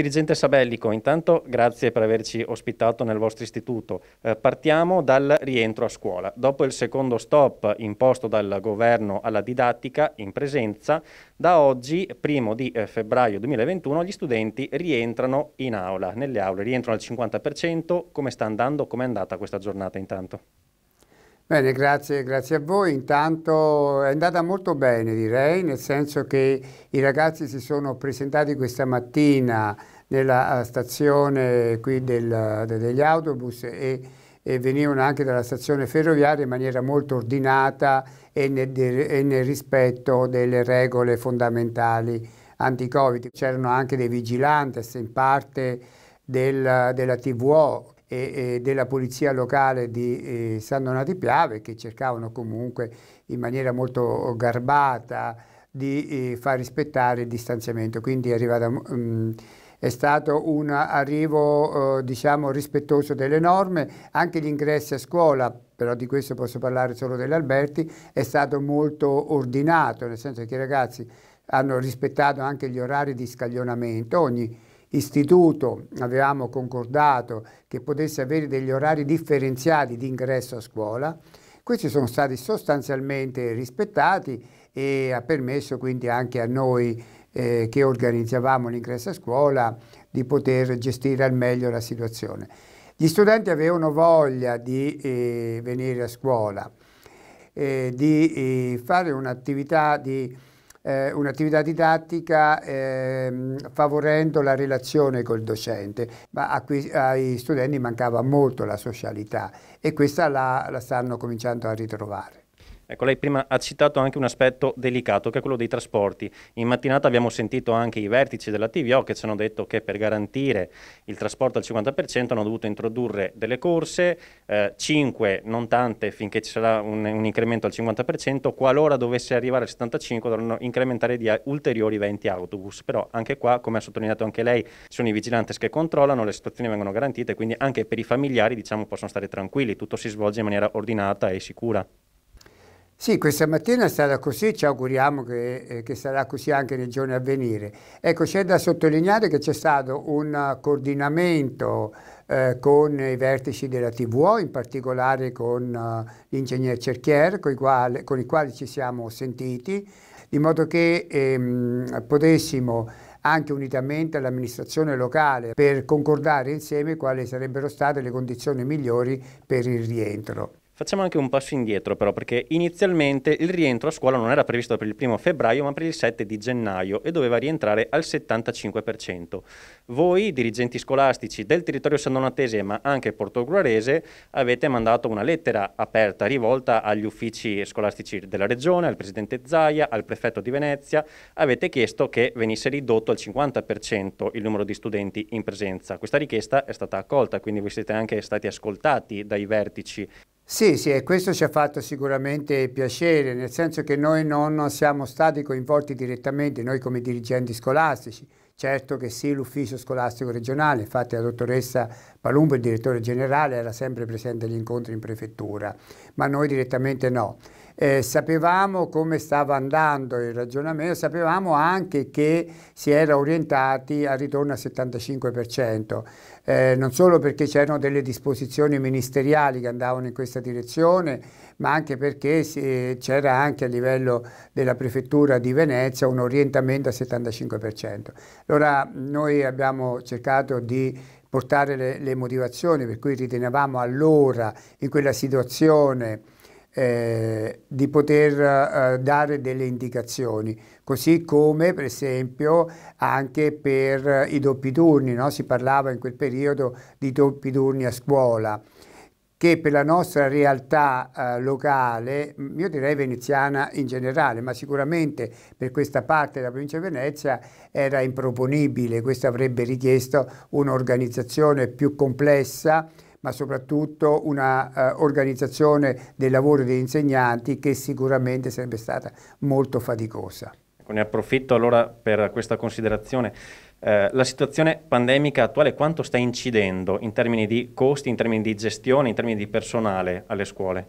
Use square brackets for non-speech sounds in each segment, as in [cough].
Dirigente Sabellico, intanto grazie per averci ospitato nel vostro istituto. Eh, partiamo dal rientro a scuola. Dopo il secondo stop imposto dal governo alla didattica in presenza, da oggi, primo di eh, febbraio 2021, gli studenti rientrano in aula, nelle aule, rientrano al 50%. Come sta andando? Come è andata questa giornata intanto? Bene, grazie, grazie, a voi. Intanto è andata molto bene direi, nel senso che i ragazzi si sono presentati questa mattina nella stazione qui del, degli autobus e, e, venivano anche dalla stazione ferroviaria in maniera molto ordinata e nel, e nel rispetto delle regole fondamentali anti-Covid. C'erano anche dei vigilantes in parte del, della TVO e, e della polizia locale di eh, San Donato Piave che cercavano comunque in maniera molto garbata di eh, far rispettare il distanziamento. Quindi è, arrivata, mh, mm, è stato un arrivo eh, diciamo, rispettoso delle norme, anche gli ingressi a scuola però di questo posso parlare solo dell'Alberti, è stato molto ordinato, nel senso che i ragazzi hanno rispettato anche gli orari di scaglionamento, ogni istituto avevamo concordato che potesse avere degli orari differenziati di ingresso a scuola, questi sono stati sostanzialmente rispettati e ha permesso quindi anche a noi eh, che organizzavamo l'ingresso a scuola di poter gestire al meglio la situazione. Gli studenti avevano voglia di eh, venire a scuola, eh, di eh, fare un'attività di eh, un'attività didattica eh, favorendo la relazione col docente, ma a cui, ai studenti mancava molto la socialità e questa la, la stanno cominciando a ritrovare. Ecco, lei prima ha citato anche un aspetto delicato che è quello dei trasporti. In mattinata abbiamo sentito anche i vertici della TVO che ci hanno detto che per garantire il trasporto al 50% hanno dovuto introdurre delle corse, eh, 5 non tante finché ci sarà un, un incremento al 50%, qualora dovesse arrivare al 75% dovranno incrementare di ulteriori 20 autobus. Però anche qua, come ha sottolineato anche lei, sono i vigilantes che controllano, le situazioni vengono garantite, quindi anche per i familiari diciamo, possono stare tranquilli, tutto si svolge in maniera ordinata e sicura. Sì, questa mattina è stata così, ci auguriamo che, eh, che sarà così anche nei giorni a venire. Ecco, c'è da sottolineare che c'è stato un coordinamento eh, con i vertici della TVO, in particolare con uh, l'ingegner Cerchier, con i, quali, con i, quali, ci siamo sentiti, di modo che ehm, potessimo anche unitamente all'amministrazione locale per concordare insieme quali sarebbero state le condizioni migliori per il rientro. Facciamo anche un passo indietro però perché inizialmente il rientro a scuola non era previsto per il primo febbraio ma per il 7 di gennaio e doveva rientrare al 75%. Voi, dirigenti scolastici del territorio sandonatese ma anche portogruarese, avete mandato una lettera aperta rivolta agli uffici scolastici della regione, al presidente Zaia, al prefetto di Venezia, avete chiesto che venisse ridotto al 50% il numero di studenti in presenza. Questa richiesta è stata accolta, quindi voi siete anche stati ascoltati dai vertici sì, sì, e questo ci ha fatto sicuramente piacere, nel senso che noi non siamo stati coinvolti direttamente, noi come dirigenti scolastici, certo che sì l'ufficio scolastico regionale, infatti la dottoressa Palumbo, il direttore generale, era sempre presente agli incontri in prefettura, ma noi direttamente no eh, sapevamo come stava andando il ragionamento, sapevamo anche che si era orientati al ritorno al 75%, eh, non solo perché c'erano delle disposizioni ministeriali che andavano in questa direzione, ma anche perché c'era anche a livello della prefettura di Venezia un orientamento al 75%. Allora noi abbiamo cercato di portare le, le motivazioni per cui ritenevamo allora in quella situazione eh, di poter eh, dare delle indicazioni, così come per esempio anche per eh, i doppi turni, no? si parlava in quel periodo di doppi turni a scuola, che per la nostra realtà eh, locale, mm, io direi veneziana in generale, ma sicuramente per questa parte della provincia di Venezia era improponibile, questo avrebbe richiesto un'organizzazione più complessa, ma soprattutto una eh, del lavoro degli insegnanti che sicuramente sarebbe stata molto faticosa. Ecco, ne approfitto allora per questa considerazione. Eh, la situazione pandemica attuale quanto sta incidendo in termini di costi, in termini di gestione, in termini di personale alle scuole?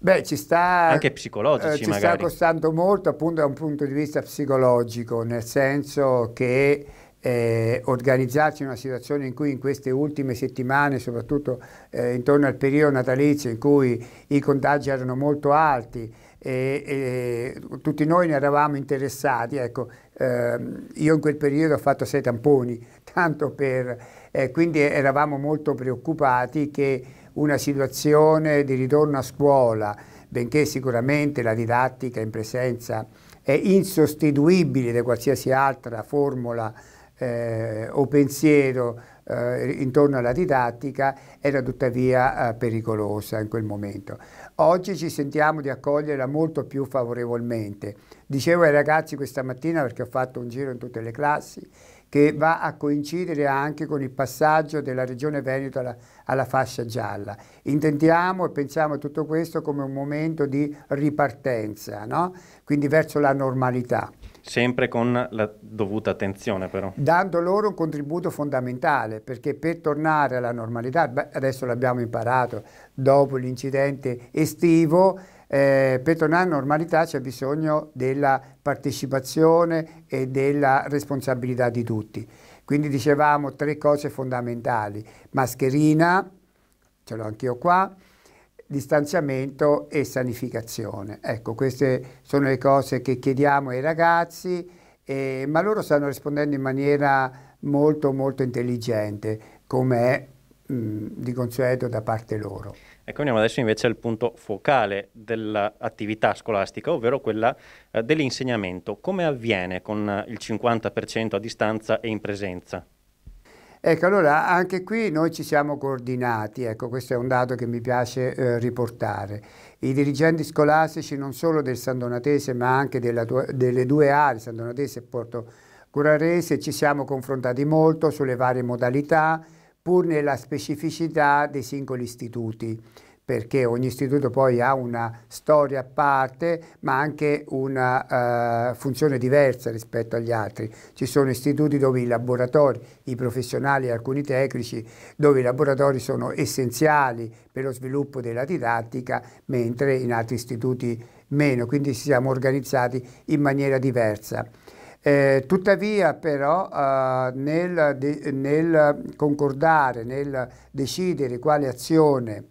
Beh, ci sta, Anche psicologici, eh, ci sta costando molto appunto da un punto di vista psicologico, nel senso che eh, organizzarci in una situazione in cui in queste ultime settimane, soprattutto eh, intorno al periodo natalizio in cui i contagi erano molto alti e, e tutti noi ne eravamo interessati, ecco, ehm, io in quel periodo ho fatto sei tamponi, [laughs] tanto per, eh, quindi eravamo molto preoccupati che una situazione di ritorno a scuola, benché sicuramente la didattica in presenza è insostituibile da qualsiasi altra formula eh, o pensiero eh, intorno alla didattica era tuttavia eh, pericolosa in quel momento. Oggi ci sentiamo di accoglierla molto più favorevolmente. Dicevo ai ragazzi questa mattina, perché ho fatto un giro in tutte le classi, che va a coincidere anche con il passaggio della Regione Veneto alla, alla, fascia gialla. Intendiamo e pensiamo a tutto questo come un momento di ripartenza, no? quindi verso la normalità. Sempre con la dovuta attenzione però. Dando loro un contributo fondamentale, perché per tornare alla normalità, beh, adesso l'abbiamo imparato dopo l'incidente estivo, eh, per tornare alla normalità c'è bisogno della partecipazione e della responsabilità di tutti. Quindi dicevamo tre cose fondamentali, mascherina, ce l'ho anch'io qua, distanziamento e sanificazione. Ecco, queste sono le cose che chiediamo ai ragazzi, eh, ma loro stanno rispondendo in maniera molto molto intelligente, come è di consueto da parte loro. Ecco, andiamo adesso invece al punto focale dell'attività scolastica, ovvero quella eh, dell'insegnamento. Come avviene con eh, il 50% a distanza e in presenza? Ecco, allora anche qui noi ci siamo coordinati, ecco, questo è un dato che mi piace eh, riportare. I dirigenti scolastici non solo del San Donatese ma anche della, delle due aree, San Donatese e Porto Curarese, ci siamo confrontati molto sulle varie modalità, pur nella specificità dei singoli istituti perché ogni istituto poi ha una storia a parte ma anche una uh, funzione diversa rispetto agli altri. Ci sono istituti dove i laboratori, i professionali e alcuni tecnici, dove i laboratori sono essenziali per lo sviluppo della didattica, mentre in altri istituti meno, quindi ci siamo organizzati in maniera diversa. Eh, tuttavia però eh, nel, nel concordare, nel decidere quale azione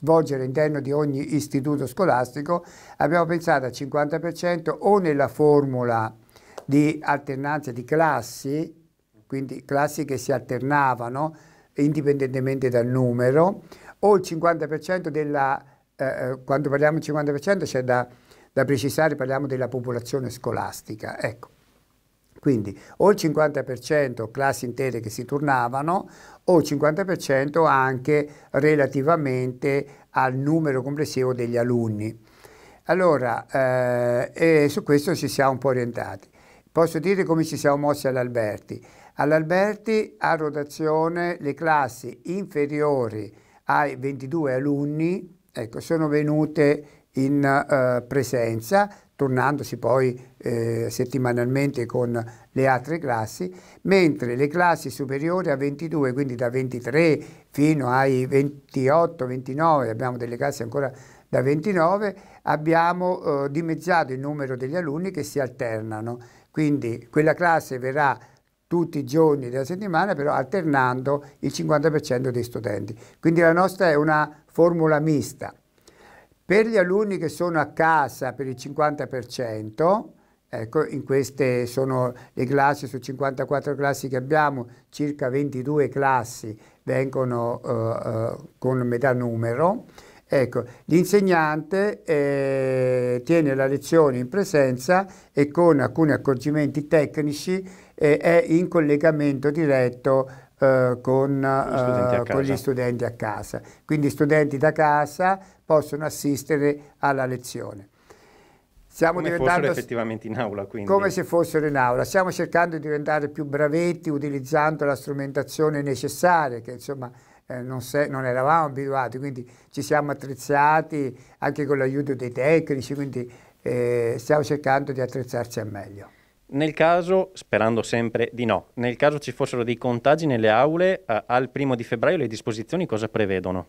svolgere all'interno di ogni istituto scolastico, abbiamo pensato al 50% o nella formula di alternanza di classi, quindi classi che si alternavano indipendentemente dal numero, o il 50% della, eh, eh, quando parliamo del 50% c'è da, da precisare, parliamo della popolazione scolastica. Ecco. Quindi o il 50% classi intere che si turnavano o il 50% anche relativamente al numero complessivo degli alunni. Allora, eh, su questo ci siamo un po' orientati. Posso dire come ci siamo mossi all'Alberti. All'Alberti a rotazione le classi inferiori ai 22 alunni ecco, sono venute in eh, presenza, tornandosi poi eh, settimanalmente con le altre classi, mentre le classi superiori a 22, quindi da 23 fino ai 28, 29, abbiamo delle classi ancora da 29, abbiamo eh, dimezzato il numero degli alunni che si alternano, quindi quella classe verrà tutti i giorni della settimana, però alternando il 50% dei studenti. Quindi la nostra è una formula mista. Per gli alunni che sono a casa per il 50%, ecco, in queste sono le classi, su 54 classi che abbiamo, circa 22 classi vengono eh, eh, con metà numero, Ecco, l'insegnante eh, tiene la lezione in presenza e con alcuni accorgimenti tecnici eh, è in collegamento diretto eh, con, eh, con gli studenti a casa. Quindi studenti da casa possono assistere alla lezione. Stiamo come fossero effettivamente in aula. Quindi. Come se fossero in aula. Stiamo cercando di diventare più bravetti utilizzando la strumentazione necessaria, che insomma eh, non, se, non, eravamo abituati, quindi ci siamo attrezzati anche con l'aiuto dei tecnici, quindi eh, stiamo cercando di attrezzarci al meglio. Nel caso, sperando sempre di no, nel caso ci fossero dei contagi nelle aule, eh, al primo di febbraio le disposizioni cosa prevedono?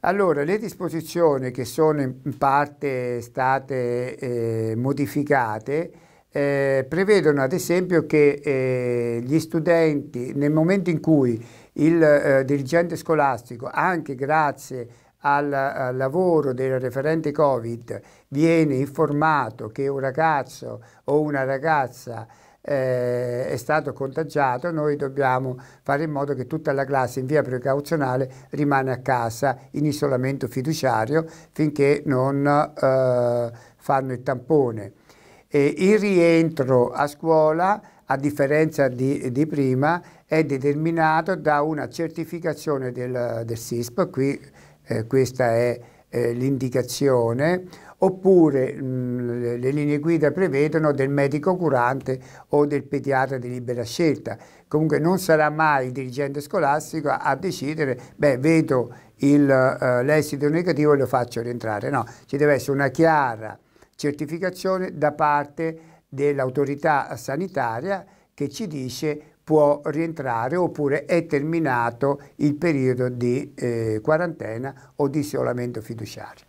Allora, le disposizioni che sono in parte state eh, modificate eh, prevedono ad esempio che eh, gli studenti nel momento in cui il eh, dirigente scolastico, anche grazie a al, al, lavoro del referente Covid viene informato che un ragazzo o una ragazza eh, è stato contagiato, noi dobbiamo fare in modo che tutta la classe in via precauzionale rimane a casa in isolamento fiduciario finché non eh, fanno il tampone. E il rientro a scuola a differenza di, di, prima, è determinato da una certificazione del, del SISP, qui eh, questa è eh, l'indicazione, oppure mh, mm, le linee guida prevedono del medico curante o del pediatra di libera scelta. Comunque non sarà mai il dirigente scolastico a, a decidere, beh, vedo eh, l'esito negativo e lo faccio rientrare. No, ci deve essere una chiara certificazione da parte dell'autorità sanitaria che ci dice può rientrare oppure è terminato il periodo di eh, quarantena o di isolamento fiduciario.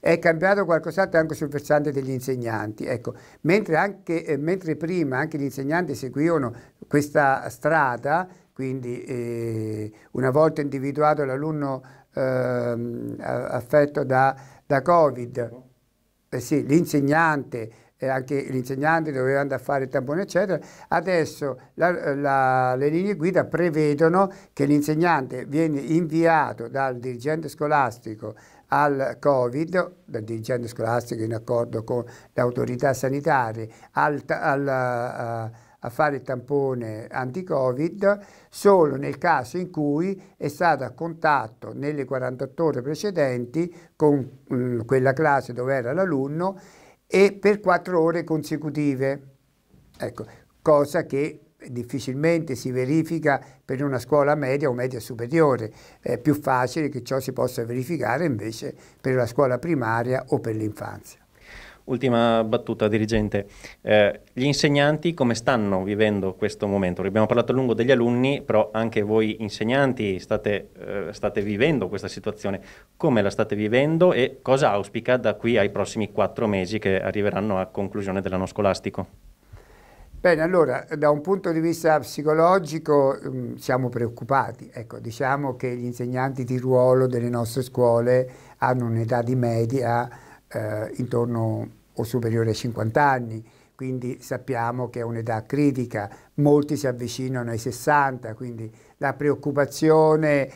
È cambiato qualcos'altro anche sul versante degli insegnanti. Ecco, mentre, anche, eh, mentre prima anche gli insegnanti seguivano questa strada, quindi eh, una volta individuato l'alunno ehm, affetto da, da Covid, eh sì, l'insegnante eh, anche gli insegnanti dovevano andare a fare il tampone eccetera, adesso la, la, le linee guida prevedono che l'insegnante viene inviato dal dirigente scolastico al Covid, dal dirigente scolastico in accordo con le autorità sanitarie, al, al, a, a fare il tampone anti-Covid solo nel caso in cui è stato a contatto nelle 48 ore precedenti con mh, mm, quella classe dove era l'alunno e per quattro ore consecutive. Ecco, cosa che difficilmente si verifica per una scuola media o media superiore. È più facile che ciò si possa verificare invece per la scuola primaria o per l'infanzia. Ultima battuta, dirigente. Eh, gli insegnanti come stanno vivendo questo momento? Abbiamo parlato a lungo degli alunni, però anche voi insegnanti state, eh, state vivendo questa situazione. Come la state vivendo e cosa auspica da qui ai prossimi quattro mesi che arriveranno a conclusione dell'anno scolastico? Bene, allora, da un punto di vista psicologico mh, mm, siamo preoccupati. Ecco, diciamo che gli insegnanti di ruolo delle nostre scuole hanno un'età di media eh, intorno o superiore ai 50 anni, quindi sappiamo che è un'età critica, molti si avvicinano ai 60, quindi la preoccupazione,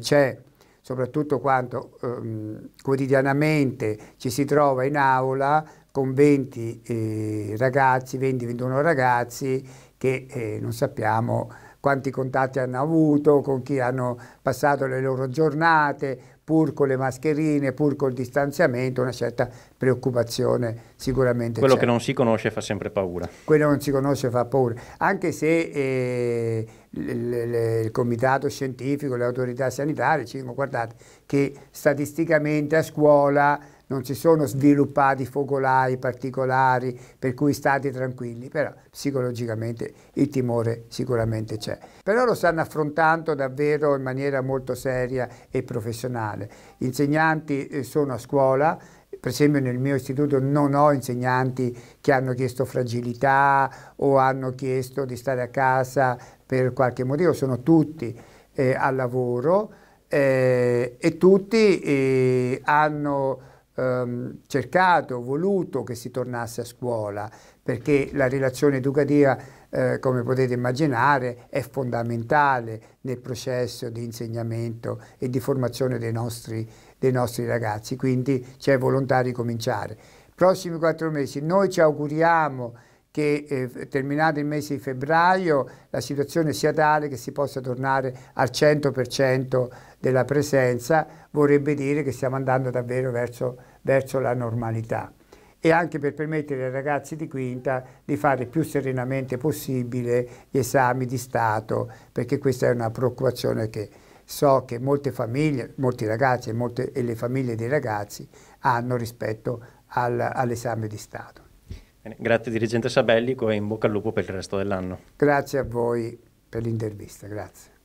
c'è, soprattutto quando ehm, quotidianamente ci si trova in aula con 20 eh, ragazzi, 20-21 ragazzi che eh, non sappiamo quanti contatti hanno avuto, con chi hanno passato le loro giornate, pur con le mascherine, pur col distanziamento, una certa preoccupazione sicuramente Quello c'è. che non si conosce fa sempre paura. Quello che non si conosce fa paura, anche se eh, il comitato scientifico, le autorità sanitarie ci dicono guardate che statisticamente a scuola non si sono sviluppati focolai particolari, per cui state tranquilli, però psicologicamente il timore sicuramente c'è. Però lo stanno affrontando davvero in maniera molto seria e professionale. Gli insegnanti eh, sono a scuola, per esempio nel mio istituto non ho insegnanti che hanno chiesto fragilità o hanno chiesto di stare a casa per qualche motivo, sono tutti eh, al lavoro eh, e tutti eh, hanno ehm, cercato, voluto che si tornasse a scuola, perché la relazione educativa, eh, come potete immaginare, è fondamentale nel processo di insegnamento e di formazione dei nostri, dei nostri ragazzi, quindi c'è volontà di cominciare. Prossimi quattro mesi, noi ci auguriamo che eh, terminato il mese di febbraio la situazione sia tale che si possa tornare al 100% della presenza vorrebbe dire che stiamo andando davvero verso, verso la normalità e anche per permettere ai ragazzi di quinta di fare più serenamente possibile gli esami di Stato, perché questa è una preoccupazione che so che molte famiglie, molti ragazzi e, molte, e le famiglie dei ragazzi hanno rispetto al, all'esame di Stato. Bene, grazie dirigente Sabellico e in bocca al lupo per il resto dell'anno. Grazie a voi per l'intervista, grazie.